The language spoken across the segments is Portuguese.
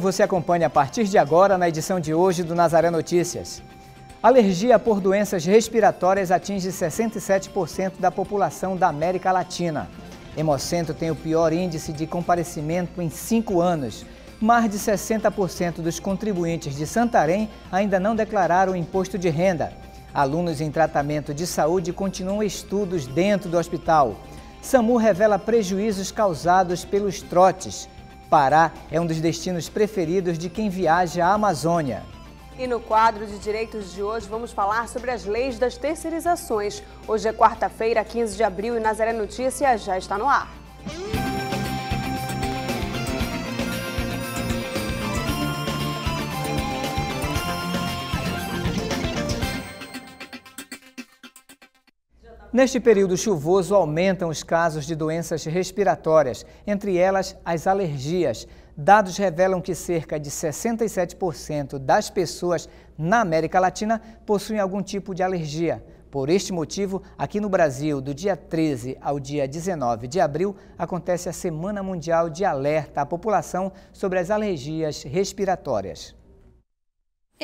Você acompanha a partir de agora na edição de hoje do Nazaré Notícias. Alergia por doenças respiratórias atinge 67% da população da América Latina. Hemocentro tem o pior índice de comparecimento em cinco anos. Mais de 60% dos contribuintes de Santarém ainda não declararam imposto de renda. Alunos em tratamento de saúde continuam estudos dentro do hospital. SAMU revela prejuízos causados pelos trotes. Pará é um dos destinos preferidos de quem viaja à Amazônia. E no quadro de direitos de hoje vamos falar sobre as leis das terceirizações. Hoje é quarta-feira, 15 de abril e Nazaré Notícias já está no ar. Neste período chuvoso, aumentam os casos de doenças respiratórias, entre elas as alergias. Dados revelam que cerca de 67% das pessoas na América Latina possuem algum tipo de alergia. Por este motivo, aqui no Brasil, do dia 13 ao dia 19 de abril, acontece a Semana Mundial de Alerta à População sobre as Alergias Respiratórias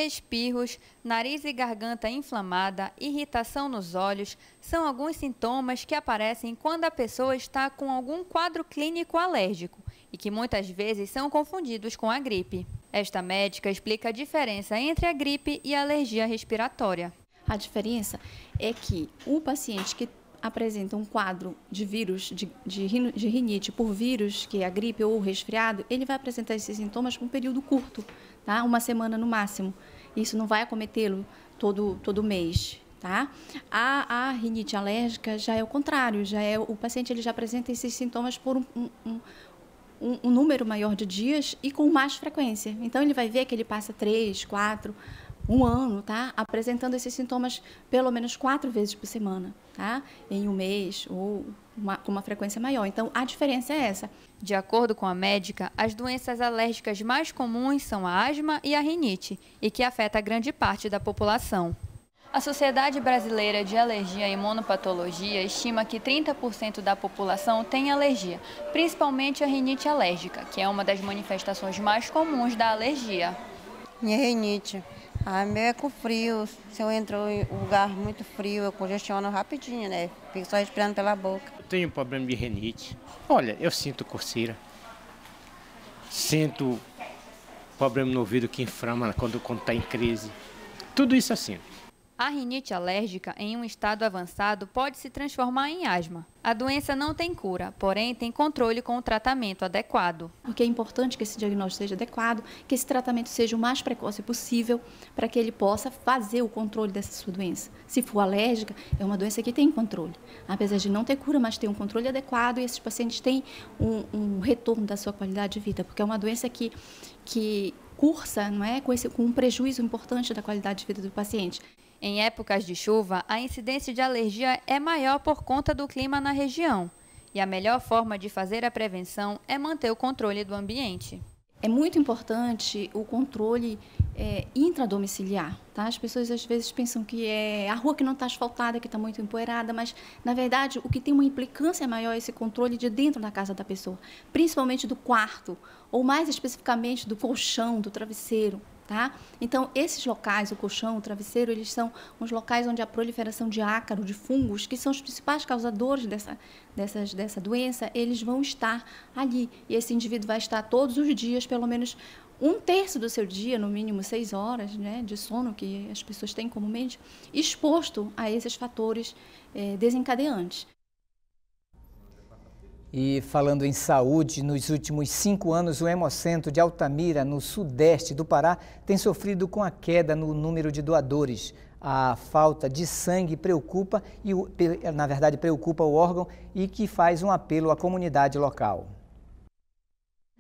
espirros, nariz e garganta inflamada, irritação nos olhos são alguns sintomas que aparecem quando a pessoa está com algum quadro clínico alérgico e que muitas vezes são confundidos com a gripe. Esta médica explica a diferença entre a gripe e a alergia respiratória. A diferença é que o paciente que apresenta um quadro de vírus, de, de, rinite por vírus, que é a gripe ou o resfriado, ele vai apresentar esses sintomas por um período curto, tá? Uma semana no máximo. Isso não vai acometê-lo todo, todo mês. Tá? A, a, rinite alérgica já é o contrário, já é o paciente ele já apresenta esses sintomas por um, um, um, um número maior de dias e com mais frequência. Então ele vai ver que ele passa três, quatro, um ano, tá? Apresentando esses sintomas pelo menos quatro vezes por semana, tá? Em um mês ou uma, com uma frequência maior. Então, a diferença é essa. De acordo com a médica, as doenças alérgicas mais comuns são a asma e a rinite, e que afeta grande parte da população. A Sociedade Brasileira de Alergia e Imunopatologia estima que 30% da população tem alergia, principalmente a rinite alérgica, que é uma das manifestações mais comuns da alergia. Minha rinite. Ah, meu é com frio. Se eu entro em um lugar muito frio, eu congestiono rapidinho, né? Fico só respirando pela boca tenho problema de renite. Olha, eu sinto coceira. Sinto problema no ouvido que inflama quando está em crise. Tudo isso assim. A rinite alérgica em um estado avançado pode se transformar em asma. A doença não tem cura, porém tem controle com o tratamento adequado. O que é importante que esse diagnóstico seja adequado, que esse tratamento seja o mais precoce possível, para que ele possa fazer o controle dessa sua doença. Se for alérgica, é uma doença que tem controle. Apesar de não ter cura, mas tem um controle adequado e esses pacientes têm um, um retorno da sua qualidade de vida, porque é uma doença que, que cursa não é, com, esse, com um prejuízo importante da qualidade de vida do paciente. Em épocas de chuva, a incidência de alergia é maior por conta do clima na região. E a melhor forma de fazer a prevenção é manter o controle do ambiente. É muito importante o controle é, intradomiciliar. Tá? As pessoas às vezes pensam que é a rua que não está asfaltada, que está muito empoeirada, mas na verdade o que tem uma implicância maior é esse controle de dentro da casa da pessoa, principalmente do quarto, ou mais especificamente do colchão, do travesseiro. Tá? Então, esses locais, o colchão, o travesseiro, eles são uns locais onde a proliferação de ácaro, de fungos, que são os principais causadores dessa, dessas, dessa doença, eles vão estar ali. E esse indivíduo vai estar todos os dias, pelo menos um terço do seu dia, no mínimo seis horas né, de sono, que as pessoas têm comumente, exposto a esses fatores eh, desencadeantes. E falando em saúde, nos últimos cinco anos, o Hemocentro de Altamira, no sudeste do Pará, tem sofrido com a queda no número de doadores. A falta de sangue preocupa, e na verdade preocupa o órgão e que faz um apelo à comunidade local.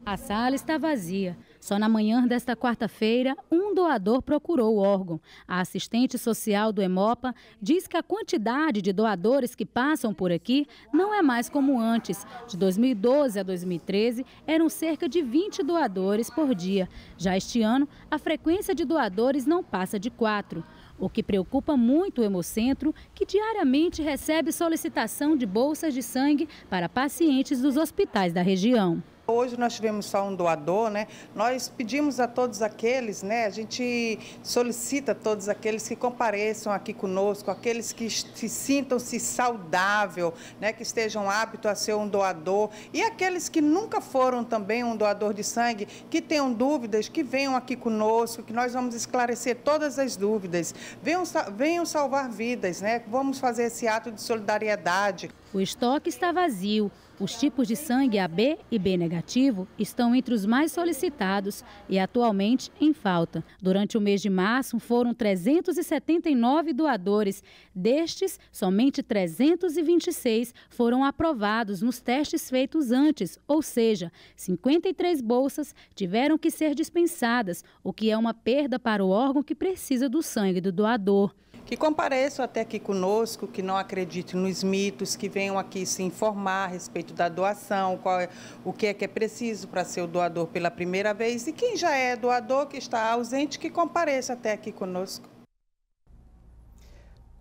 A sala está vazia, só na manhã desta quarta-feira, um doador procurou o órgão. A assistente social do Emopa diz que a quantidade de doadores que passam por aqui não é mais como antes. De 2012 a 2013, eram cerca de 20 doadores por dia. Já este ano, a frequência de doadores não passa de quatro. O que preocupa muito o Hemocentro, que diariamente recebe solicitação de bolsas de sangue para pacientes dos hospitais da região. Hoje nós tivemos só um doador, né? Nós pedimos a todos aqueles, né? A gente solicita a todos aqueles que compareçam aqui conosco, aqueles que se sintam-se saudável, né? Que estejam aptos a ser um doador e aqueles que nunca foram também um doador de sangue, que tenham dúvidas, que venham aqui conosco, que nós vamos esclarecer todas as dúvidas. Venham, venham salvar vidas, né? Vamos fazer esse ato de solidariedade. O estoque está vazio. Os tipos de sangue AB e B negativo estão entre os mais solicitados e atualmente em falta. Durante o mês de março, foram 379 doadores. Destes, somente 326 foram aprovados nos testes feitos antes, ou seja, 53 bolsas tiveram que ser dispensadas, o que é uma perda para o órgão que precisa do sangue do doador que compareçam até aqui conosco, que não acreditem nos mitos, que venham aqui se informar a respeito da doação, qual é, o que é que é preciso para ser o doador pela primeira vez e quem já é doador, que está ausente, que compareça até aqui conosco.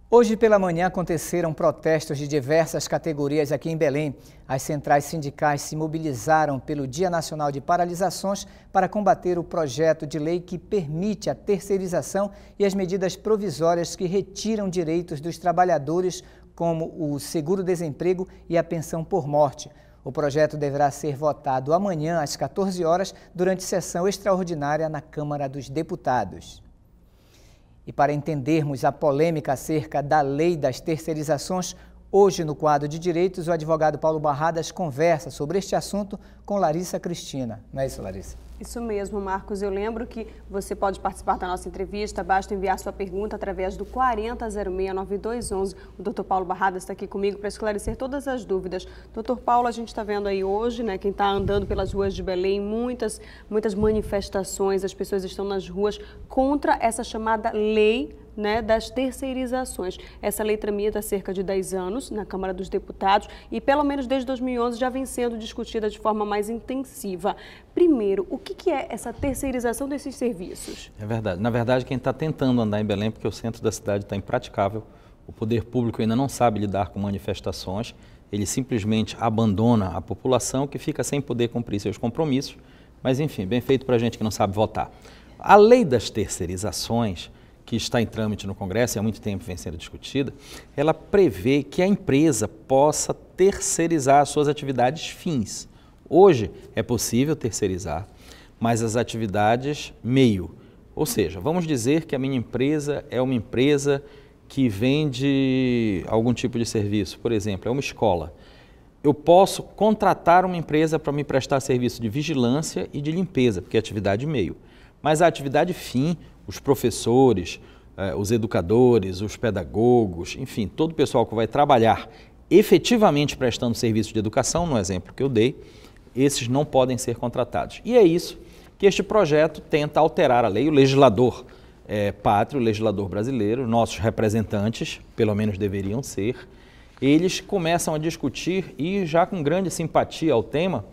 Hoje pela manhã aconteceram protestos de diversas categorias aqui em Belém. As centrais sindicais se mobilizaram pelo Dia Nacional de Paralisações para combater o projeto de lei que permite a terceirização e as medidas provisórias que retiram direitos dos trabalhadores, como o seguro-desemprego e a pensão por morte. O projeto deverá ser votado amanhã às 14 horas durante sessão extraordinária na Câmara dos Deputados. E para entendermos a polêmica acerca da lei das terceirizações, hoje no quadro de direitos, o advogado Paulo Barradas conversa sobre este assunto com Larissa Cristina. Não é isso, Larissa? Isso mesmo, Marcos. Eu lembro que você pode participar da nossa entrevista, basta enviar sua pergunta através do 40069211. O doutor Paulo Barradas está aqui comigo para esclarecer todas as dúvidas. Doutor Paulo, a gente está vendo aí hoje, né, quem está andando pelas ruas de Belém, muitas, muitas manifestações, as pessoas estão nas ruas contra essa chamada lei né, das terceirizações. Essa lei tramita há cerca de 10 anos na Câmara dos Deputados e, pelo menos desde 2011, já vem sendo discutida de forma mais intensiva. Primeiro, o que, que é essa terceirização desses serviços? É verdade. Na verdade, quem está tentando andar em Belém, é porque o centro da cidade está impraticável, o poder público ainda não sabe lidar com manifestações, ele simplesmente abandona a população que fica sem poder cumprir seus compromissos. Mas, enfim, bem feito para a gente que não sabe votar. A lei das terceirizações que está em trâmite no Congresso e há muito tempo vem sendo discutida, ela prevê que a empresa possa terceirizar as suas atividades fins. Hoje é possível terceirizar, mas as atividades meio. Ou seja, vamos dizer que a minha empresa é uma empresa que vende algum tipo de serviço, por exemplo, é uma escola. Eu posso contratar uma empresa para me prestar serviço de vigilância e de limpeza, porque é atividade meio. Mas a atividade fim os professores, eh, os educadores, os pedagogos, enfim, todo o pessoal que vai trabalhar efetivamente prestando serviço de educação, no exemplo que eu dei, esses não podem ser contratados. E é isso que este projeto tenta alterar a lei. O legislador é, pátrio, o legislador brasileiro, nossos representantes, pelo menos deveriam ser, eles começam a discutir e já com grande simpatia ao tema,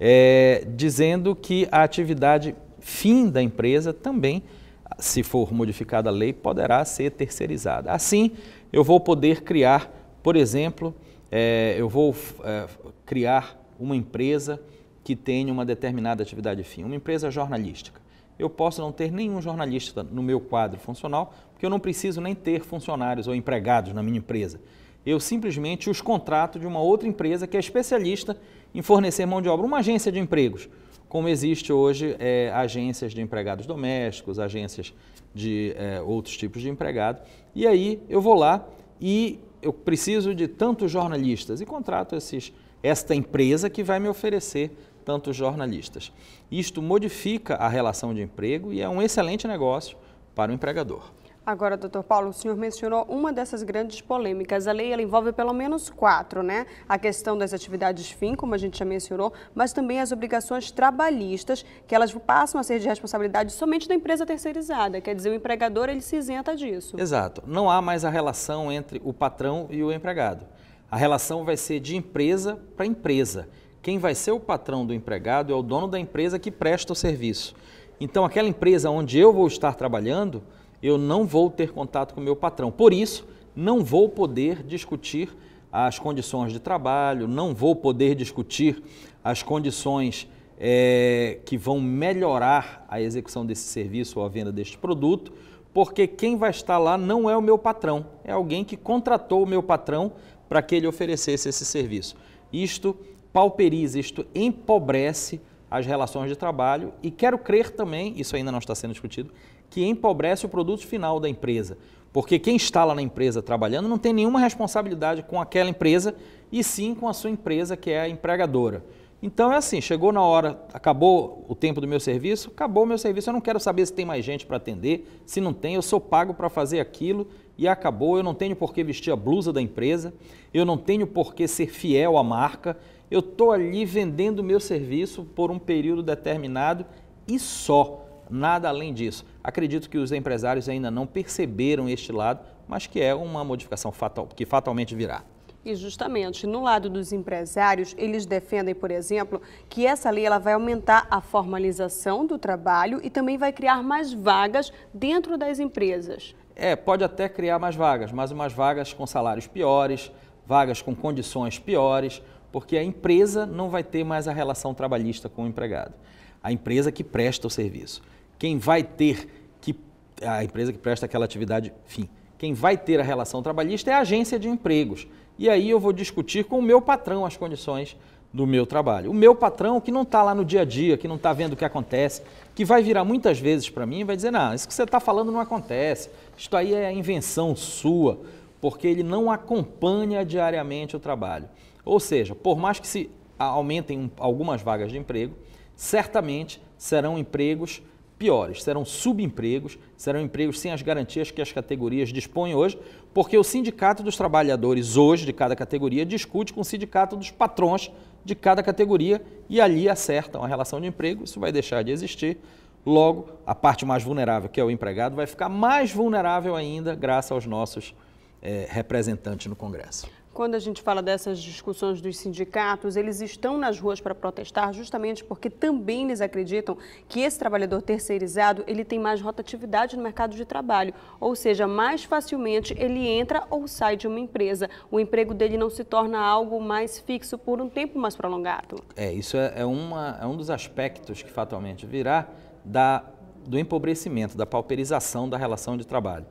é, dizendo que a atividade fim da empresa também se for modificada a lei, poderá ser terceirizada. Assim, eu vou poder criar, por exemplo, é, eu vou é, criar uma empresa que tenha uma determinada atividade fim, uma empresa jornalística. Eu posso não ter nenhum jornalista no meu quadro funcional, porque eu não preciso nem ter funcionários ou empregados na minha empresa. Eu simplesmente os contrato de uma outra empresa que é especialista em fornecer mão de obra, uma agência de empregos como existe hoje é, agências de empregados domésticos, agências de é, outros tipos de empregado. E aí eu vou lá e eu preciso de tantos jornalistas e contrato esses, esta empresa que vai me oferecer tantos jornalistas. Isto modifica a relação de emprego e é um excelente negócio para o empregador. Agora, doutor Paulo, o senhor mencionou uma dessas grandes polêmicas. A lei ela envolve pelo menos quatro, né? A questão das atividades fim, como a gente já mencionou, mas também as obrigações trabalhistas, que elas passam a ser de responsabilidade somente da empresa terceirizada. Quer dizer, o empregador ele se isenta disso. Exato. Não há mais a relação entre o patrão e o empregado. A relação vai ser de empresa para empresa. Quem vai ser o patrão do empregado é o dono da empresa que presta o serviço. Então, aquela empresa onde eu vou estar trabalhando eu não vou ter contato com o meu patrão. Por isso, não vou poder discutir as condições de trabalho, não vou poder discutir as condições é, que vão melhorar a execução desse serviço ou a venda deste produto, porque quem vai estar lá não é o meu patrão, é alguém que contratou o meu patrão para que ele oferecesse esse serviço. Isto pauperiza, isto empobrece as relações de trabalho e quero crer também, isso ainda não está sendo discutido, que empobrece o produto final da empresa. Porque quem está lá na empresa trabalhando não tem nenhuma responsabilidade com aquela empresa e sim com a sua empresa, que é a empregadora. Então é assim, chegou na hora, acabou o tempo do meu serviço, acabou o meu serviço, eu não quero saber se tem mais gente para atender, se não tem, eu sou pago para fazer aquilo e acabou, eu não tenho por que vestir a blusa da empresa, eu não tenho por que ser fiel à marca, eu estou ali vendendo o meu serviço por um período determinado e só nada além disso. Acredito que os empresários ainda não perceberam este lado, mas que é uma modificação fatal, que fatalmente virá. E justamente no lado dos empresários, eles defendem, por exemplo, que essa lei ela vai aumentar a formalização do trabalho e também vai criar mais vagas dentro das empresas. É, pode até criar mais vagas, mas umas vagas com salários piores, vagas com condições piores, porque a empresa não vai ter mais a relação trabalhista com o empregado a empresa que presta o serviço. Quem vai ter que a empresa que presta aquela atividade, fim. Quem vai ter a relação trabalhista é a agência de empregos. E aí eu vou discutir com o meu patrão as condições do meu trabalho. O meu patrão que não está lá no dia a dia, que não está vendo o que acontece, que vai virar muitas vezes para mim e vai dizer: não, isso que você está falando não acontece. Isto aí é invenção sua, porque ele não acompanha diariamente o trabalho. Ou seja, por mais que se aumentem algumas vagas de emprego, certamente serão empregos piores, serão subempregos, serão empregos sem as garantias que as categorias dispõem hoje, porque o Sindicato dos Trabalhadores, hoje, de cada categoria, discute com o Sindicato dos Patrões de cada categoria e ali acertam a relação de emprego, isso vai deixar de existir. Logo, a parte mais vulnerável, que é o empregado, vai ficar mais vulnerável ainda, graças aos nossos é, representantes no Congresso. Quando a gente fala dessas discussões dos sindicatos, eles estão nas ruas para protestar justamente porque também eles acreditam que esse trabalhador terceirizado ele tem mais rotatividade no mercado de trabalho, ou seja, mais facilmente ele entra ou sai de uma empresa. O emprego dele não se torna algo mais fixo por um tempo mais prolongado. É, isso é, é uma, é um dos aspectos que fatalmente virá da, do empobrecimento, da pauperização da relação de trabalho.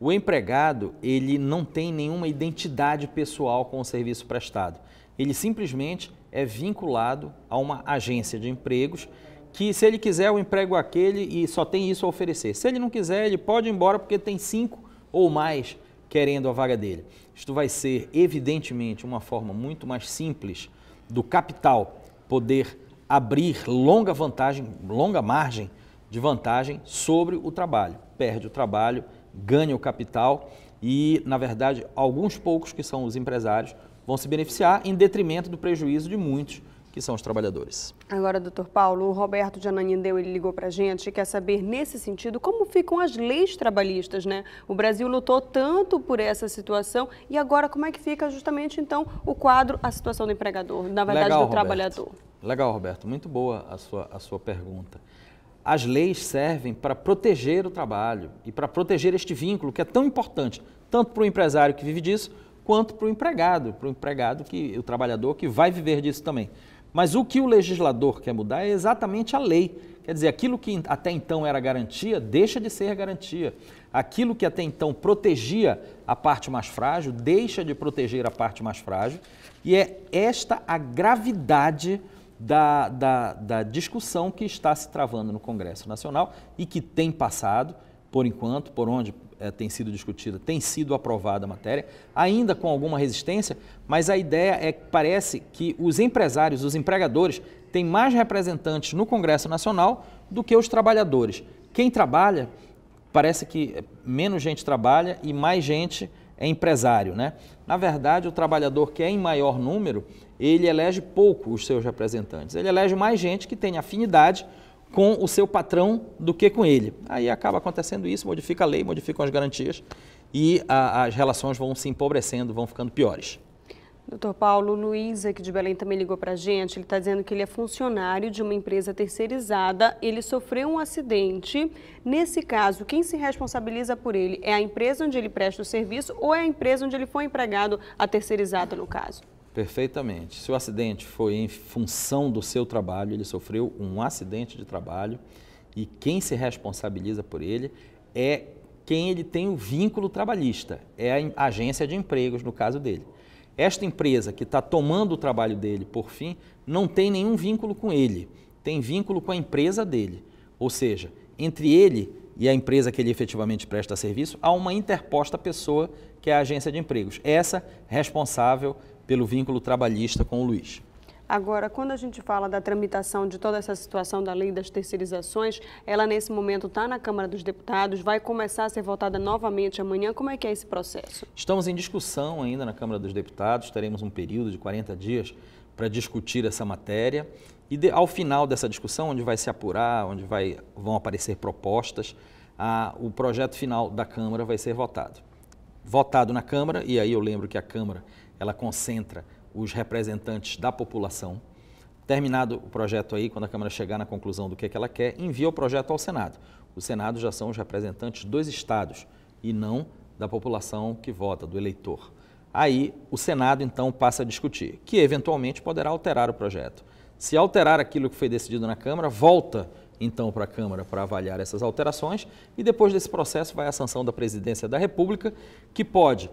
O empregado, ele não tem nenhuma identidade pessoal com o serviço prestado. Ele simplesmente é vinculado a uma agência de empregos que se ele quiser o emprego aquele e só tem isso a oferecer. Se ele não quiser, ele pode ir embora porque tem cinco ou mais querendo a vaga dele. Isto vai ser, evidentemente, uma forma muito mais simples do capital poder abrir longa vantagem, longa margem de vantagem sobre o trabalho. Perde o trabalho ganha o capital e, na verdade, alguns poucos que são os empresários vão se beneficiar em detrimento do prejuízo de muitos que são os trabalhadores. Agora, doutor Paulo, o Roberto de Ananindeu ele ligou para a gente e quer saber, nesse sentido, como ficam as leis trabalhistas, né? O Brasil lutou tanto por essa situação e agora como é que fica justamente, então, o quadro, a situação do empregador, na verdade, Legal, do Roberto. trabalhador? Legal, Roberto. Muito boa a sua, a sua pergunta as leis servem para proteger o trabalho e para proteger este vínculo que é tão importante, tanto para o empresário que vive disso, quanto para o empregado, para o empregado que o trabalhador que vai viver disso também. Mas o que o legislador quer mudar é exatamente a lei. Quer dizer, aquilo que até então era garantia deixa de ser garantia. Aquilo que até então protegia a parte mais frágil deixa de proteger a parte mais frágil. E é esta a gravidade da, da, da discussão que está se travando no Congresso Nacional e que tem passado, por enquanto, por onde é, tem sido discutida, tem sido aprovada a matéria, ainda com alguma resistência, mas a ideia é que parece que os empresários, os empregadores, têm mais representantes no Congresso Nacional do que os trabalhadores. Quem trabalha, parece que menos gente trabalha e mais gente é empresário, né? Na verdade, o trabalhador que é em maior número ele elege pouco os seus representantes. Ele elege mais gente que tem afinidade com o seu patrão do que com ele. Aí acaba acontecendo isso, modifica a lei, modificam as garantias e a, as relações vão se empobrecendo, vão ficando piores. Doutor Paulo Luiz, aqui de Belém, também ligou para a gente. Ele está dizendo que ele é funcionário de uma empresa terceirizada. Ele sofreu um acidente. Nesse caso, quem se responsabiliza por ele é a empresa onde ele presta o serviço ou é a empresa onde ele foi empregado, a terceirizada, no caso? Perfeitamente. Se o acidente foi em função do seu trabalho, ele sofreu um acidente de trabalho e quem se responsabiliza por ele é quem ele tem o vínculo trabalhista, é a agência de empregos, no caso dele. Esta empresa que está tomando o trabalho dele por fim não tem nenhum vínculo com ele, tem vínculo com a empresa dele. Ou seja, entre ele e a empresa que ele efetivamente presta serviço, há uma interposta pessoa que é a agência de empregos. Essa responsável pelo vínculo trabalhista com o Luiz. Agora, quando a gente fala da tramitação de toda essa situação da lei das terceirizações, ela nesse momento está na Câmara dos Deputados, vai começar a ser votada novamente amanhã. Como é que é esse processo? Estamos em discussão ainda na Câmara dos Deputados, teremos um período de 40 dias para discutir essa matéria. E de, ao final dessa discussão, onde vai se apurar, onde vai, vão aparecer propostas, a, o projeto final da Câmara vai ser votado votado na Câmara, e aí eu lembro que a Câmara ela concentra os representantes da população. Terminado o projeto aí, quando a Câmara chegar na conclusão do que, é que ela quer, envia o projeto ao Senado. O Senado já são os representantes dos estados e não da população que vota, do eleitor. Aí o Senado então passa a discutir, que eventualmente poderá alterar o projeto. Se alterar aquilo que foi decidido na Câmara, volta então para a Câmara para avaliar essas alterações e depois desse processo vai a sanção da Presidência da República, que pode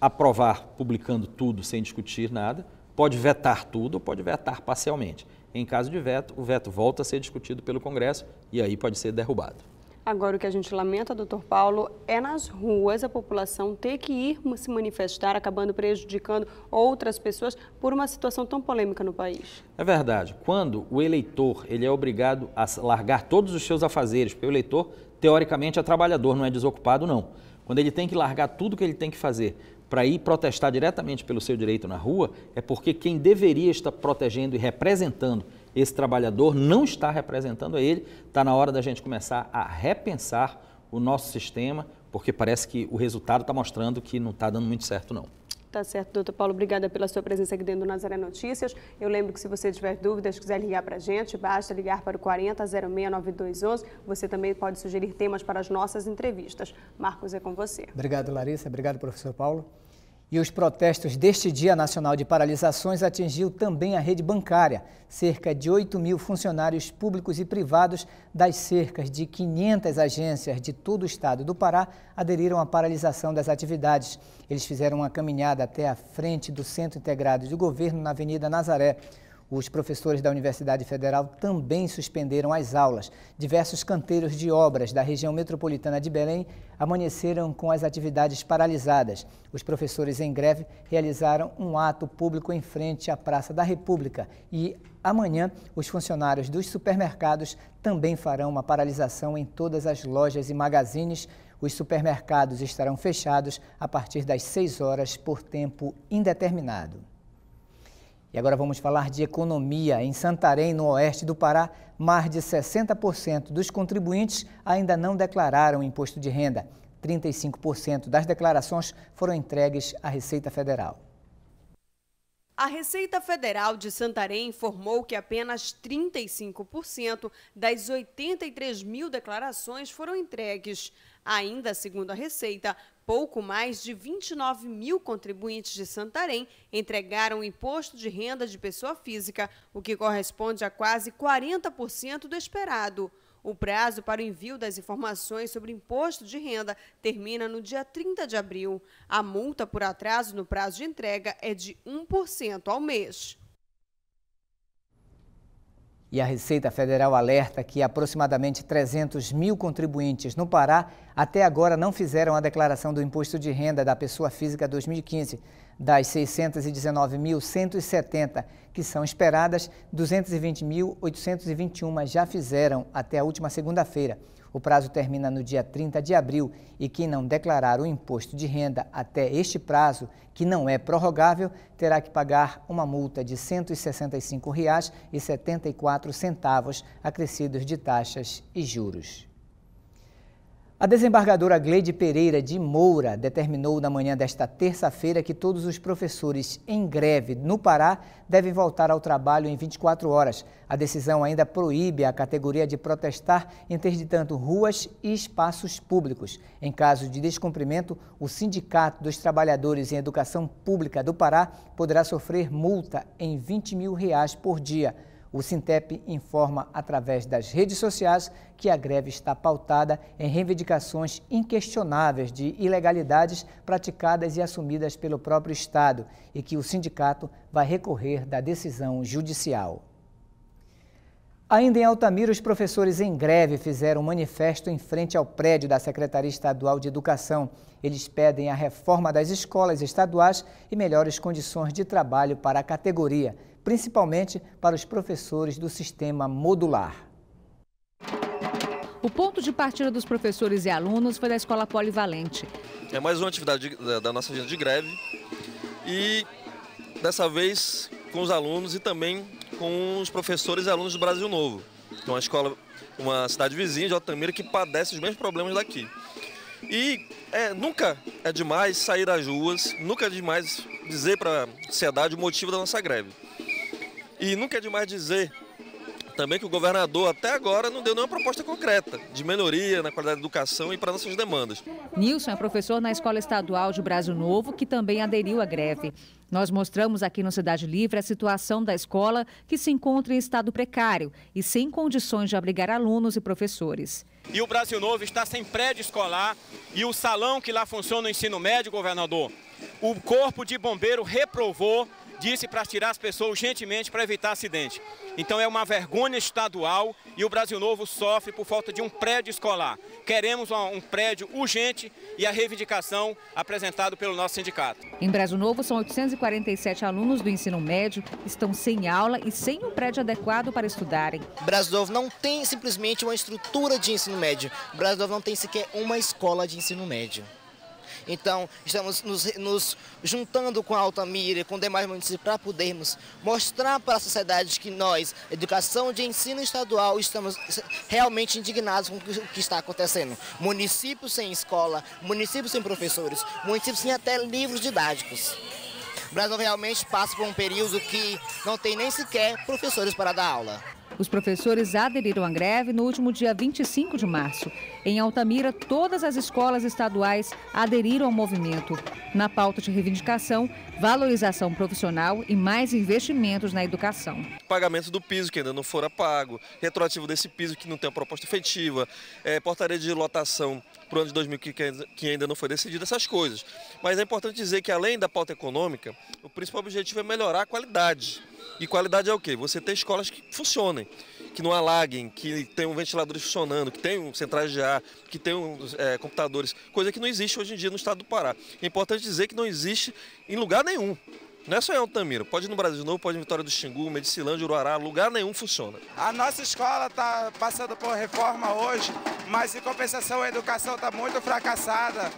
aprovar publicando tudo sem discutir nada, pode vetar tudo ou pode vetar parcialmente. Em caso de veto, o veto volta a ser discutido pelo Congresso e aí pode ser derrubado. Agora, o que a gente lamenta, doutor Paulo, é nas ruas a população ter que ir se manifestar, acabando prejudicando outras pessoas por uma situação tão polêmica no país. É verdade. Quando o eleitor ele é obrigado a largar todos os seus afazeres, porque o eleitor, teoricamente, é trabalhador, não é desocupado, não. Quando ele tem que largar tudo que ele tem que fazer para ir protestar diretamente pelo seu direito na rua, é porque quem deveria estar protegendo e representando esse trabalhador não está representando ele. Está na hora da gente começar a repensar o nosso sistema, porque parece que o resultado está mostrando que não está dando muito certo, não. Tá certo, doutor Paulo, obrigada pela sua presença aqui dentro do Nazaré Notícias. Eu lembro que se você tiver dúvidas, quiser ligar para a gente, basta ligar para o 40 069211. Você também pode sugerir temas para as nossas entrevistas. Marcos, é com você. Obrigado, Larissa. Obrigado, professor Paulo. E os protestos deste Dia Nacional de Paralisações atingiu também a rede bancária. Cerca de 8 mil funcionários públicos e privados das cerca de 500 agências de todo o estado do Pará aderiram à paralisação das atividades. Eles fizeram uma caminhada até a frente do Centro Integrado de Governo na Avenida Nazaré. Os professores da Universidade Federal também suspenderam as aulas. Diversos canteiros de obras da região metropolitana de Belém amanheceram com as atividades paralisadas. Os professores em greve realizaram um ato público em frente à Praça da República e amanhã os funcionários dos supermercados também farão uma paralisação em todas as lojas e magazines. Os supermercados estarão fechados a partir das 6 horas por tempo indeterminado. E agora vamos falar de economia. Em Santarém, no oeste do Pará, mais de 60% dos contribuintes ainda não declararam imposto de renda. 35% das declarações foram entregues à Receita Federal. A Receita Federal de Santarém informou que apenas 35% das 83 mil declarações foram entregues. Ainda segundo a Receita, Pouco mais de 29 mil contribuintes de Santarém entregaram o imposto de renda de pessoa física, o que corresponde a quase 40% do esperado. O prazo para o envio das informações sobre imposto de renda termina no dia 30 de abril. A multa por atraso no prazo de entrega é de 1% ao mês. E a Receita Federal alerta que aproximadamente 300 mil contribuintes no Pará até agora não fizeram a declaração do Imposto de Renda da Pessoa Física 2015. Das 619.170 que são esperadas, 220.821 já fizeram até a última segunda-feira. O prazo termina no dia 30 de abril e quem não declarar o imposto de renda até este prazo, que não é prorrogável, terá que pagar uma multa de R$ 165,74, acrescidos de taxas e juros. A desembargadora Gleide Pereira de Moura determinou na manhã desta terça-feira que todos os professores em greve no Pará devem voltar ao trabalho em 24 horas. A decisão ainda proíbe a categoria de protestar, interditando ruas e espaços públicos. Em caso de descumprimento, o Sindicato dos Trabalhadores em Educação Pública do Pará poderá sofrer multa em 20 mil reais por dia. O Sintep informa através das redes sociais que a greve está pautada em reivindicações inquestionáveis de ilegalidades praticadas e assumidas pelo próprio Estado e que o sindicato vai recorrer da decisão judicial. Ainda em Altamira, os professores em greve fizeram um manifesto em frente ao prédio da Secretaria Estadual de Educação. Eles pedem a reforma das escolas estaduais e melhores condições de trabalho para a categoria principalmente para os professores do sistema modular. O ponto de partida dos professores e alunos foi da Escola Polivalente. É mais uma atividade da, nossa agenda de greve e dessa vez com os alunos e também com os professores e alunos do Brasil Novo. É uma escola, uma cidade vizinha de Altamira que padece os mesmos problemas daqui. E é, nunca é demais sair das ruas, nunca é demais dizer para a sociedade o motivo da nossa greve. E nunca é demais dizer também que o governador até agora não deu nenhuma proposta concreta de melhoria na qualidade da educação e para nossas demandas. Nilson é professor na Escola Estadual de Brasil Novo, que também aderiu à greve. Nós mostramos aqui no Cidade Livre a situação da escola que se encontra em estado precário e sem condições de abrigar alunos e professores. E o Brasil Novo está sem prédio escolar e o salão que lá funciona o ensino médio, governador. O corpo de bombeiro reprovou disse para tirar as pessoas urgentemente para evitar acidente. Então é uma vergonha estadual e o Brasil Novo sofre por falta de um prédio escolar. Queremos um prédio urgente e a reivindicação apresentada pelo nosso sindicato. Em Brasil Novo, são 847 alunos do ensino médio estão sem aula e sem um prédio adequado para estudarem. Brasil Novo não tem simplesmente uma estrutura de ensino médio. Brasil Novo não tem sequer uma escola de ensino médio. Então, estamos nos, nos juntando com a Altamira, com demais municípios, para podermos mostrar para a sociedade que nós, educação de ensino estadual, estamos realmente indignados com o que está acontecendo. Municípios sem escola, municípios sem professores, municípios sem até livros didáticos. O Brasil realmente passa por um período que não tem nem sequer professores para dar aula. Os professores aderiram à greve no último dia 25 de março. Em Altamira, todas as escolas estaduais aderiram ao movimento. Na pauta de reivindicação, valorização profissional e mais investimentos na educação. Pagamento do piso que ainda não fora pago, retroativo desse piso que não tem a proposta efetiva, é, portaria de lotação para o ano de 2015, que ainda não foi decidido essas coisas. Mas é importante dizer que, além da pauta econômica, o principal objetivo é melhorar a qualidade. E qualidade é o quê? Você ter escolas que funcionem, que não alaguem, que tenham ventiladores funcionando, que tenham centrais de ar, que tenham é, computadores, coisa que não existe hoje em dia no estado do Pará. É importante dizer que não existe em lugar nenhum. Não é só em Altamira, pode ir no Brasil de Novo, pode ir em Vitória do Xingu, Medicilândia, Uruará, lugar nenhum funciona. A nossa escola está passando por reforma hoje, mas em compensação a educação está muito fracassada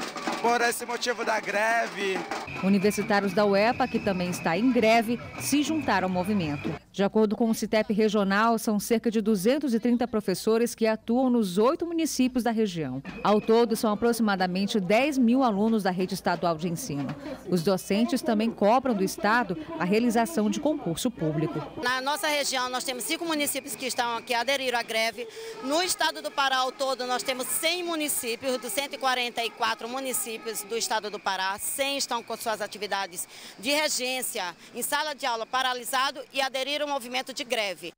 por esse motivo da greve. Universitários da UEPA, que também está em greve, se juntaram ao movimento. De acordo com o CITEP regional, são cerca de 230 professores que atuam nos oito municípios da região. Ao todo, são aproximadamente 10 mil alunos da rede estadual de ensino. Os docentes também cobram do Estado a realização de concurso público. Na nossa região, nós temos cinco municípios que estão aqui aderiram à greve. No estado do Pará, ao todo, nós temos 100 municípios, dos 144 municípios do estado do Pará, 100 estão com suas atividades de regência, em sala de aula, paralisado e aderiram um movimento de greve.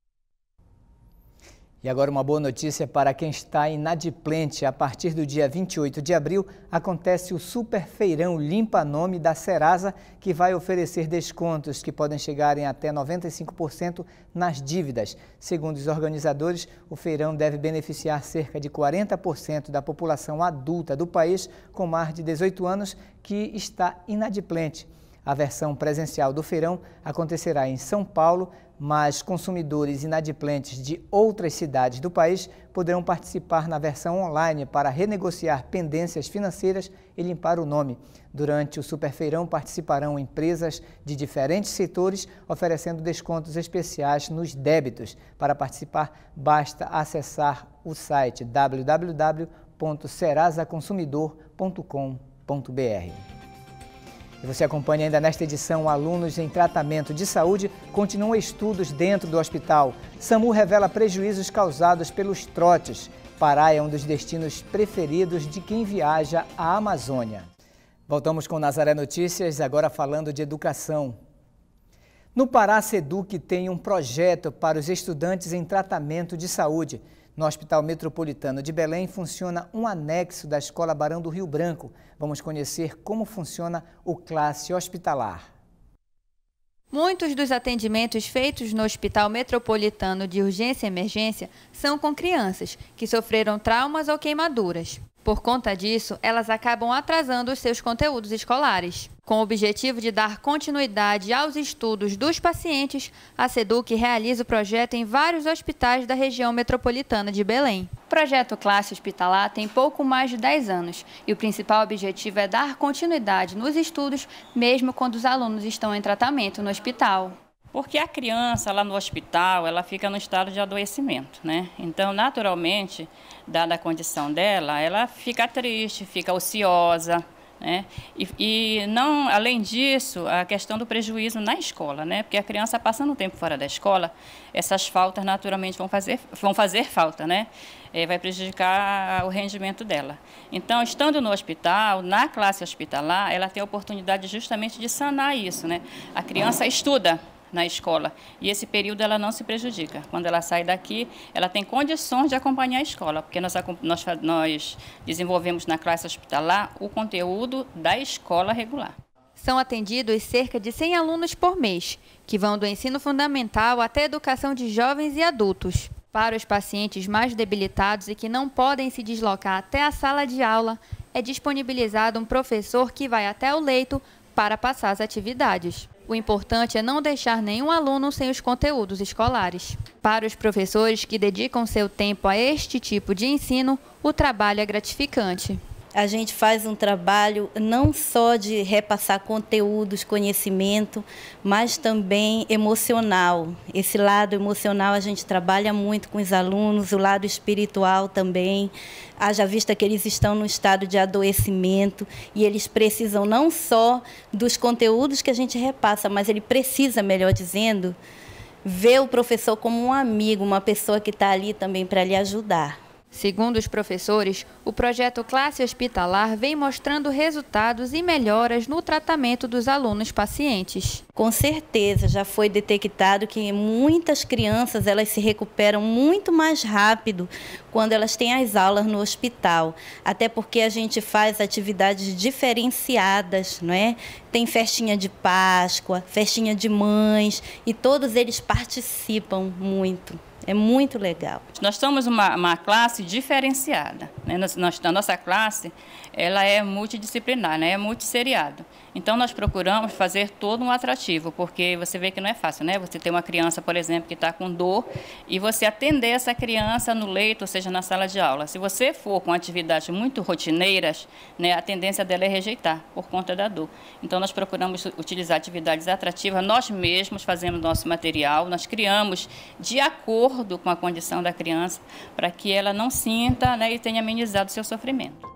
E agora uma boa notícia para quem está inadimplente. A partir do dia 28 de abril acontece o Super Feirão Limpa Nome da Serasa, que vai oferecer descontos que podem chegar em até 95% nas dívidas. Segundo os organizadores, o feirão deve beneficiar cerca de 40% da população adulta do país com mais de 18 anos que está inadimplente. A versão presencial do feirão acontecerá em São Paulo, mas consumidores inadimplentes de outras cidades do país poderão participar na versão online para renegociar pendências financeiras e limpar o nome. Durante o superfeirão participarão empresas de diferentes setores oferecendo descontos especiais nos débitos. Para participar, basta acessar o site www.serasaconsumidor.com.br. E você acompanha ainda nesta edição alunos em tratamento de saúde continuam estudos dentro do hospital. SAMU revela prejuízos causados pelos trotes. Pará é um dos destinos preferidos de quem viaja à Amazônia. Voltamos com Nazaré Notícias, agora falando de educação. No Pará, Seduc tem um projeto para os estudantes em tratamento de saúde. No Hospital Metropolitano de Belém funciona um anexo da Escola Barão do Rio Branco. Vamos conhecer como funciona o classe hospitalar. Muitos dos atendimentos feitos no Hospital Metropolitano de Urgência e Emergência são com crianças que sofreram traumas ou queimaduras. Por conta disso, elas acabam atrasando os seus conteúdos escolares. Com o objetivo de dar continuidade aos estudos dos pacientes, a SEDUC realiza o projeto em vários hospitais da região metropolitana de Belém. O projeto Classe Hospitalar tem pouco mais de 10 anos e o principal objetivo é dar continuidade nos estudos, mesmo quando os alunos estão em tratamento no hospital. Porque a criança lá no hospital, ela fica no estado de adoecimento, né? Então, naturalmente, dada a condição dela, ela fica triste, fica ociosa, né? E, e, não, além disso, a questão do prejuízo na escola, né? Porque a criança passando o tempo fora da escola, essas faltas naturalmente vão fazer, vão fazer falta, né? É, vai prejudicar o rendimento dela. Então, estando no hospital, na classe hospitalar, ela tem a oportunidade justamente de sanar isso, né? A criança estuda, na escola. E esse período ela não se prejudica. Quando ela sai daqui, ela tem condições de acompanhar a escola, porque nós, nós, nós desenvolvemos na classe hospitalar o conteúdo da escola regular. São atendidos cerca de 100 alunos por mês, que vão do ensino fundamental até a educação de jovens e adultos. Para os pacientes mais debilitados e que não podem se deslocar até a sala de aula, é disponibilizado um professor que vai até o leito para passar as atividades. O importante é não deixar nenhum aluno sem os conteúdos escolares. Para os professores que dedicam seu tempo a este tipo de ensino, o trabalho é gratificante a gente faz um trabalho não só de repassar conteúdos, conhecimento, mas também emocional. Esse lado emocional a gente trabalha muito com os alunos, o lado espiritual também. Haja vista que eles estão no estado de adoecimento e eles precisam não só dos conteúdos que a gente repassa, mas ele precisa, melhor dizendo, ver o professor como um amigo, uma pessoa que está ali também para lhe ajudar. Segundo os professores, o projeto Classe Hospitalar vem mostrando resultados e melhoras no tratamento dos alunos pacientes com certeza já foi detectado que muitas crianças elas se recuperam muito mais rápido quando elas têm as aulas no hospital, até porque a gente faz atividades diferenciadas, não é? Tem festinha de Páscoa, festinha de mães e todos eles participam muito. É muito legal. Nós somos uma, uma classe diferenciada. Né? Nós, nós, nossa classe, ela é multidisciplinar, né? é multisseriado. Então, nós procuramos fazer todo um atrativo, porque você vê que não é fácil, né? Você tem uma criança, por exemplo, que está com dor, e você atender essa criança no leito, ou seja, na sala de aula. Se você for com atividades muito rotineiras, né, a tendência dela é rejeitar, por conta da dor. Então, nós procuramos utilizar atividades atrativas, nós mesmos fazemos nosso material, nós criamos de acordo com a condição da criança, para que ela não sinta né, e tenha amenizado o seu sofrimento.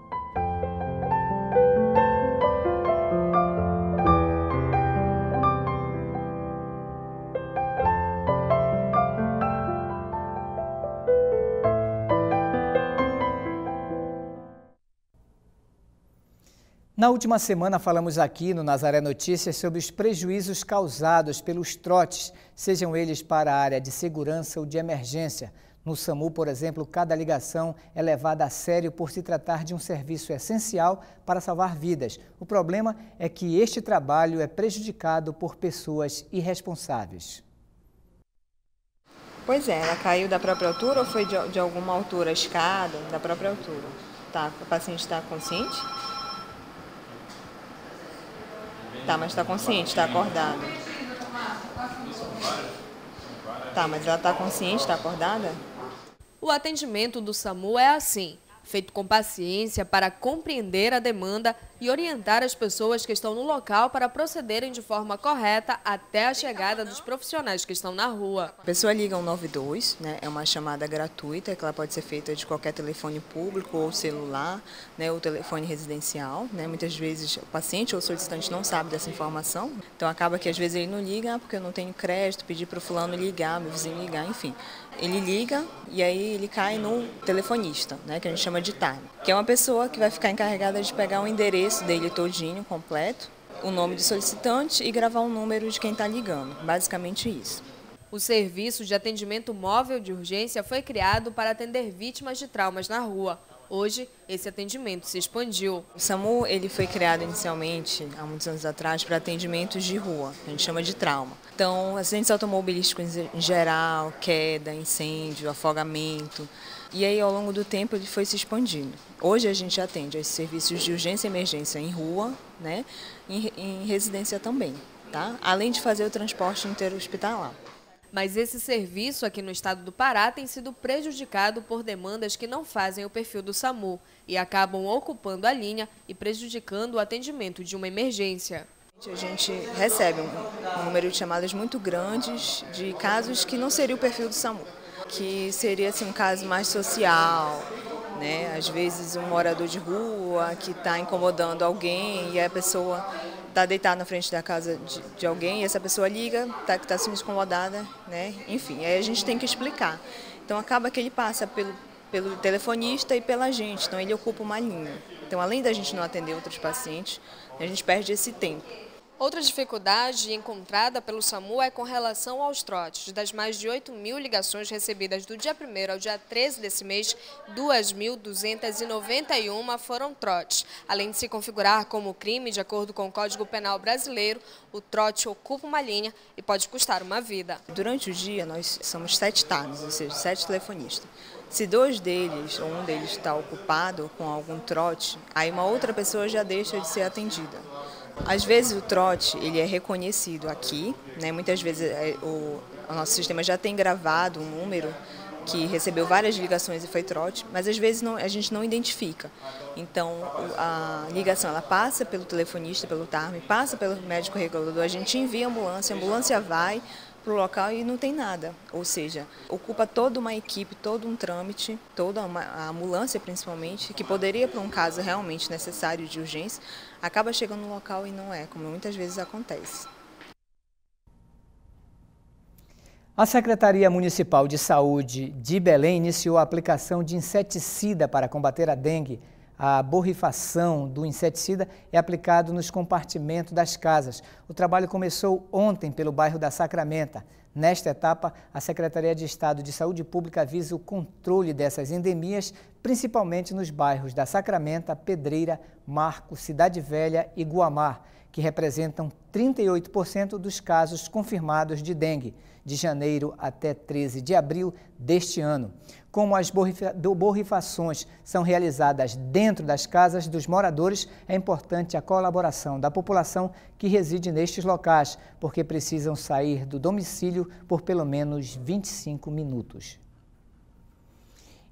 Na última semana, falamos aqui no Nazaré Notícias sobre os prejuízos causados pelos trotes, sejam eles para a área de segurança ou de emergência. No SAMU, por exemplo, cada ligação é levada a sério por se tratar de um serviço essencial para salvar vidas. O problema é que este trabalho é prejudicado por pessoas irresponsáveis. Pois é, ela caiu da própria altura ou foi de, de alguma altura, escada, da própria altura? Tá, o paciente está consciente? Tá, mas está consciente, está acordada. Tá, mas ela está consciente, está acordada? O atendimento do SAMU é assim feito com paciência para compreender a demanda e orientar as pessoas que estão no local para procederem de forma correta até a chegada dos profissionais que estão na rua. A pessoa liga 192, né, é uma chamada gratuita que ela pode ser feita de qualquer telefone público ou celular, né, ou telefone residencial. Né, muitas vezes o paciente ou o solicitante não sabe dessa informação, então acaba que às vezes ele não liga ah, porque eu não tenho crédito, pedir para o fulano ligar, meu vizinho ligar, enfim. Ele liga e aí ele cai no telefonista, né, que a gente chama de TARM, que é uma pessoa que vai ficar encarregada de pegar o endereço dele todinho, completo, o nome do solicitante e gravar o número de quem está ligando. Basicamente isso. O Serviço de Atendimento Móvel de Urgência foi criado para atender vítimas de traumas na rua. Hoje, esse atendimento se expandiu. O SAMU ele foi criado inicialmente, há muitos anos atrás, para atendimentos de rua, a gente chama de trauma. Então, acidentes automobilísticos em geral, queda, incêndio, afogamento. E aí, ao longo do tempo, ele foi se expandindo. Hoje, a gente atende aos serviços de urgência e emergência em rua, né, em, em residência também. Tá? Além de fazer o transporte interhospitalar. Mas esse serviço aqui no estado do Pará tem sido prejudicado por demandas que não fazem o perfil do SAMU e acabam ocupando a linha e prejudicando o atendimento de uma emergência. A gente recebe um número de chamadas muito grandes de casos que não seria o perfil do SAMU, que seria assim, um caso mais social, né? às vezes um morador de rua que está incomodando alguém e a pessoa está deitado na frente da casa de, de alguém e essa pessoa liga, está tá, tá sendo incomodada, né? Enfim, aí a gente tem que explicar. Então acaba que ele passa pelo, pelo telefonista e pela gente, então ele ocupa uma linha. Então além da gente não atender outros pacientes, a gente perde esse tempo. Outra dificuldade encontrada pelo SAMU é com relação aos trotes. Das mais de 8 mil ligações recebidas do dia 1 ao dia 13 desse mês, 2.291 foram trotes. Além de se configurar como crime, de acordo com o Código Penal brasileiro, o trote ocupa uma linha e pode custar uma vida. Durante o dia, nós somos sete tardes, ou seja, sete telefonistas. Se dois deles, ou um deles está ocupado com algum trote, aí uma outra pessoa já deixa de ser atendida. Às vezes o trote ele é reconhecido aqui, né? muitas vezes é, o, o nosso sistema já tem gravado um número que recebeu várias ligações e foi trote, mas às vezes não, a gente não identifica. Então a ligação ela passa pelo telefonista, pelo TARM, passa pelo médico regulador, a gente envia a ambulância, a ambulância vai, para o local e não tem nada. Ou seja, ocupa toda uma equipe, todo um trâmite, toda uma, a ambulância principalmente, que poderia para um caso realmente necessário de urgência, acaba chegando no local e não é, como muitas vezes acontece. A Secretaria Municipal de Saúde de Belém iniciou a aplicação de inseticida para combater a dengue a borrifação do inseticida é aplicado nos compartimentos das casas. O trabalho começou ontem pelo bairro da Sacramenta. Nesta etapa, a Secretaria de Estado de Saúde Pública visa o controle dessas endemias, principalmente nos bairros da Sacramenta, Pedreira, Marco, Cidade Velha e Guamar, que representam 38% dos casos confirmados de dengue, de janeiro até 13 de abril deste ano. Como as borrifações são realizadas dentro das casas dos moradores, é importante a colaboração da população que reside nestes locais, porque precisam sair do domicílio por pelo menos 25 minutos.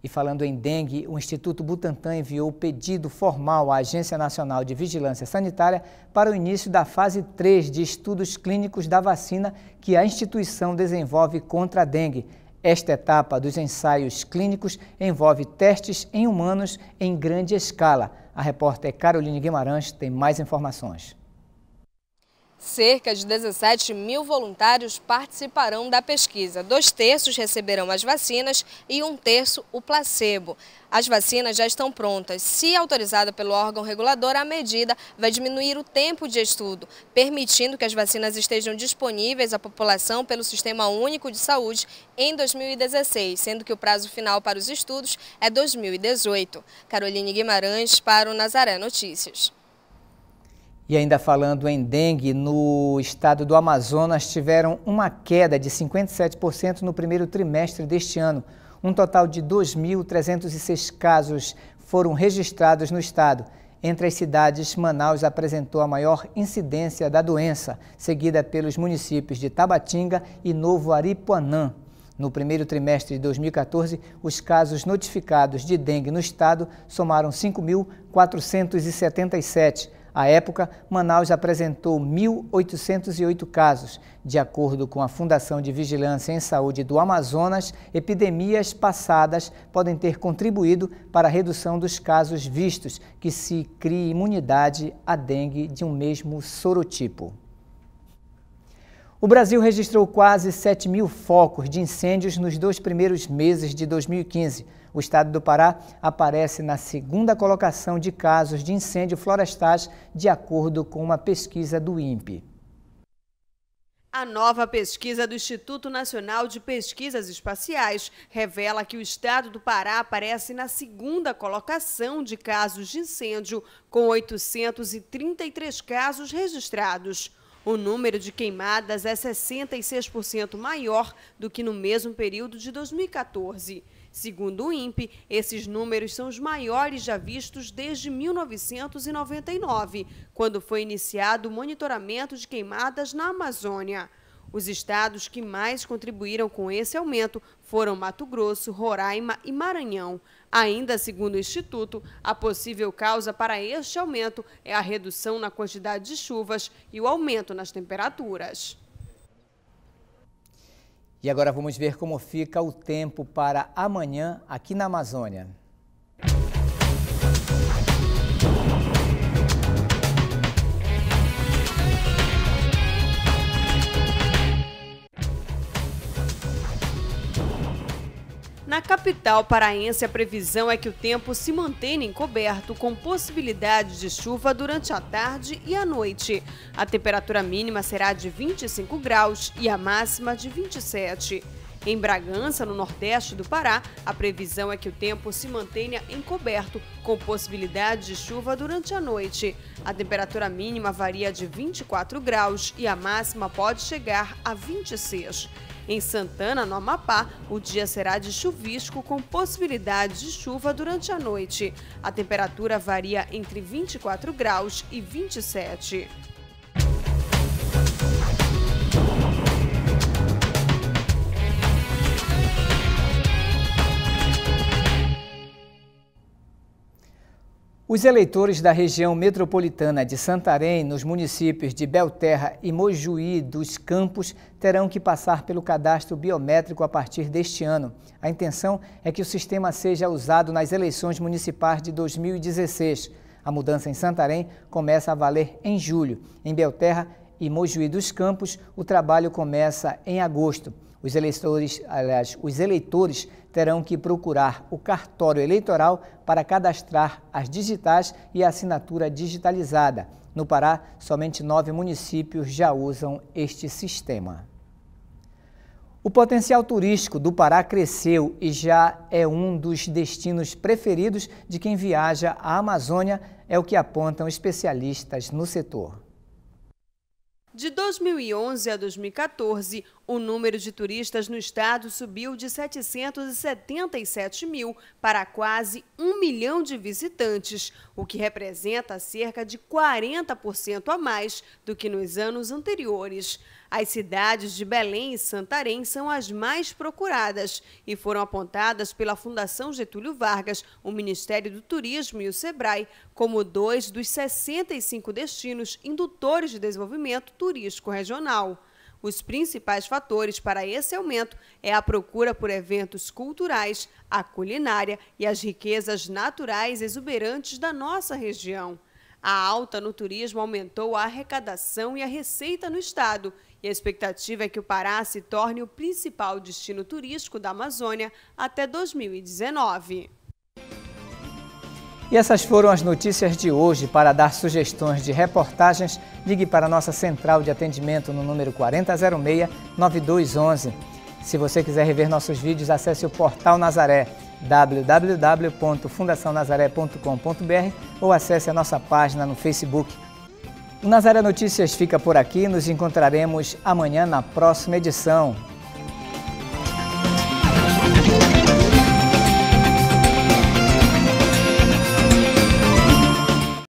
E falando em dengue, o Instituto Butantan enviou pedido formal à Agência Nacional de Vigilância Sanitária para o início da fase 3 de estudos clínicos da vacina que a instituição desenvolve contra a dengue. Esta etapa dos ensaios clínicos envolve testes em humanos em grande escala. A repórter Caroline Guimarães tem mais informações. Cerca de 17 mil voluntários participarão da pesquisa. Dois terços receberão as vacinas e um terço o placebo. As vacinas já estão prontas. Se autorizada pelo órgão regulador, a medida vai diminuir o tempo de estudo, permitindo que as vacinas estejam disponíveis à população pelo Sistema Único de Saúde em 2016, sendo que o prazo final para os estudos é 2018. Caroline Guimarães para o Nazaré Notícias. E ainda falando em dengue, no estado do Amazonas tiveram uma queda de 57% no primeiro trimestre deste ano. Um total de 2.306 casos foram registrados no estado. Entre as cidades, Manaus apresentou a maior incidência da doença, seguida pelos municípios de Tabatinga e Novo Aripuanã. No primeiro trimestre de 2014, os casos notificados de dengue no estado somaram 5.477 à época, Manaus apresentou 1.808 casos. De acordo com a Fundação de Vigilância em Saúde do Amazonas, epidemias passadas podem ter contribuído para a redução dos casos vistos, que se cria imunidade à dengue de um mesmo sorotipo. O Brasil registrou quase 7 mil focos de incêndios nos dois primeiros meses de 2015. O estado do Pará aparece na segunda colocação de casos de incêndio florestais, de acordo com uma pesquisa do INPE. A nova pesquisa do Instituto Nacional de Pesquisas Espaciais revela que o estado do Pará aparece na segunda colocação de casos de incêndio, com 833 casos registrados. O número de queimadas é 66% maior do que no mesmo período de 2014. Segundo o INPE, esses números são os maiores já vistos desde 1999, quando foi iniciado o monitoramento de queimadas na Amazônia. Os estados que mais contribuíram com esse aumento foram Mato Grosso, Roraima e Maranhão. Ainda segundo o Instituto, a possível causa para este aumento é a redução na quantidade de chuvas e o aumento nas temperaturas. E agora vamos ver como fica o tempo para amanhã aqui na Amazônia. Na capital paraense, a previsão é que o tempo se mantenha encoberto, com possibilidade de chuva durante a tarde e a noite. A temperatura mínima será de 25 graus e a máxima de 27. Em Bragança, no nordeste do Pará, a previsão é que o tempo se mantenha encoberto, com possibilidade de chuva durante a noite. A temperatura mínima varia de 24 graus e a máxima pode chegar a 26. Em Santana, no Amapá, o dia será de chuvisco com possibilidade de chuva durante a noite. A temperatura varia entre 24 graus e 27. Os eleitores da região metropolitana de Santarém, nos municípios de Belterra e Mojuí dos Campos, terão que passar pelo cadastro biométrico a partir deste ano. A intenção é que o sistema seja usado nas eleições municipais de 2016. A mudança em Santarém começa a valer em julho. Em Belterra e Mojuí dos Campos, o trabalho começa em agosto. Os eleitores, aliás, os eleitores terão que procurar o cartório eleitoral para cadastrar as digitais e a assinatura digitalizada. No Pará, somente nove municípios já usam este sistema. O potencial turístico do Pará cresceu e já é um dos destinos preferidos de quem viaja à Amazônia, é o que apontam especialistas no setor. De 2011 a 2014, o número de turistas no estado subiu de 777 mil para quase 1 milhão de visitantes, o que representa cerca de 40% a mais do que nos anos anteriores. As cidades de Belém e Santarém são as mais procuradas e foram apontadas pela Fundação Getúlio Vargas, o Ministério do Turismo e o SEBRAE como dois dos 65 destinos indutores de desenvolvimento turístico regional. Os principais fatores para esse aumento é a procura por eventos culturais, a culinária e as riquezas naturais exuberantes da nossa região. A alta no turismo aumentou a arrecadação e a receita no estado e a expectativa é que o Pará se torne o principal destino turístico da Amazônia até 2019. E essas foram as notícias de hoje. Para dar sugestões de reportagens, ligue para a nossa central de atendimento no número 4006-9211. Se você quiser rever nossos vídeos, acesse o portal Nazaré www.fundacionazaré.com.br ou acesse a nossa página no Facebook o Nazaré Notícias fica por aqui. Nos encontraremos amanhã na próxima edição.